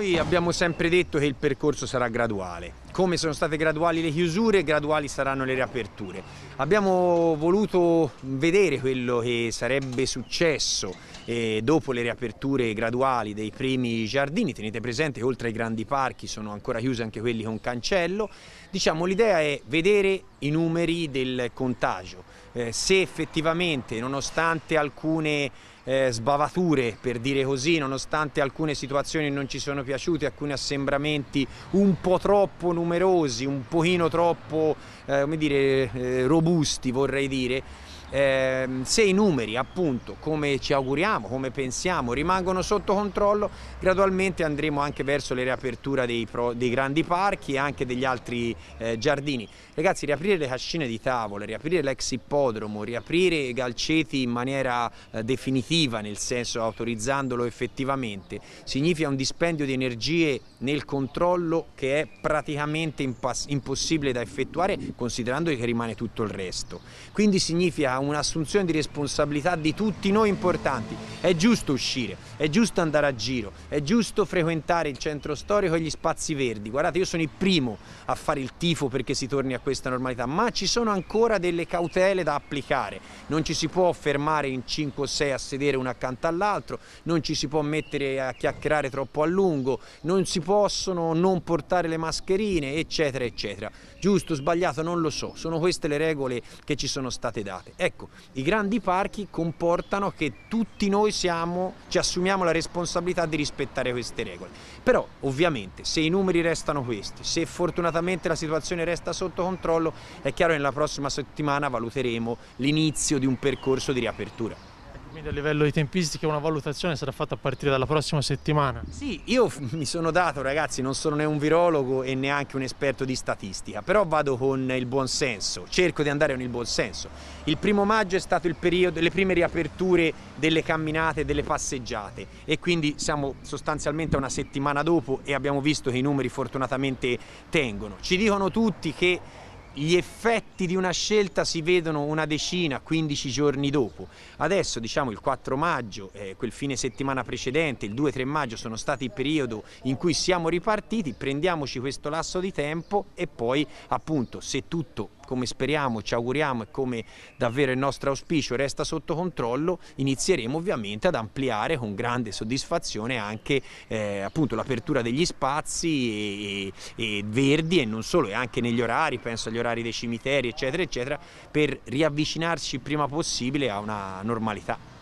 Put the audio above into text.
Noi abbiamo sempre detto che il percorso sarà graduale, come sono state graduali le chiusure, graduali saranno le riaperture. Abbiamo voluto vedere quello che sarebbe successo eh, dopo le riaperture graduali dei primi giardini, tenete presente che oltre ai grandi parchi sono ancora chiusi anche quelli con cancello, diciamo l'idea è vedere i numeri del contagio, eh, se effettivamente nonostante alcune eh, sbavature per dire così, nonostante alcune situazioni non ci sono piaciute, alcuni assembramenti un po' troppo numerosi, un pochino troppo eh, come dire, eh, robusti vorrei dire, eh, se i numeri appunto come ci auguriamo, come pensiamo rimangono sotto controllo gradualmente andremo anche verso le riaperture dei, pro, dei, grandi parchi e anche degli altri eh, giardini. Ragazzi riaprire le cascine di tavole, riaprire l'ex ippodromo, riaprire i Galceti in maniera eh, definitiva nel senso autorizzandolo effettivamente significa un dispendio di energie nel controllo che è praticamente impossibile da effettuare considerando che rimane tutto il resto. Quindi significa un'assunzione di responsabilità di tutti noi importanti. È giusto uscire, è giusto andare a giro, è giusto frequentare il centro storico e gli spazi verdi. Guardate, io sono il primo a fare il tifo perché si torni a questa normalità, ma ci sono ancora delle cautele da applicare. Non ci si può fermare in 5 o 6 a sedere uno accanto all'altro, non ci si può mettere a chiacchierare troppo a lungo, non si possono non portare le mascherine, eccetera, eccetera. Giusto, sbagliato, non lo so. Sono queste le regole che ci sono state date. Ecco, Ecco, i grandi parchi comportano che tutti noi siamo, ci assumiamo la responsabilità di rispettare queste regole. Però ovviamente se i numeri restano questi, se fortunatamente la situazione resta sotto controllo, è chiaro che nella prossima settimana valuteremo l'inizio di un percorso di riapertura. Quindi a livello di tempistiche una valutazione sarà fatta a partire dalla prossima settimana? Sì, io mi sono dato ragazzi, non sono né un virologo e neanche un esperto di statistica, però vado con il buon senso, cerco di andare con il buon senso. Il primo maggio è stato il periodo, le prime riaperture delle camminate, delle passeggiate e quindi siamo sostanzialmente una settimana dopo e abbiamo visto che i numeri fortunatamente tengono. Ci dicono tutti che gli effetti di una scelta si vedono una decina, 15 giorni dopo. Adesso diciamo il 4 maggio, eh, quel fine settimana precedente, il 2-3 maggio sono stati il periodo in cui siamo ripartiti, prendiamoci questo lasso di tempo e poi appunto se tutto come speriamo, ci auguriamo e come davvero il nostro auspicio resta sotto controllo, inizieremo ovviamente ad ampliare con grande soddisfazione anche eh, l'apertura degli spazi e, e verdi e non solo, e anche negli orari, penso agli orari dei cimiteri eccetera eccetera, per riavvicinarci il prima possibile a una normalità.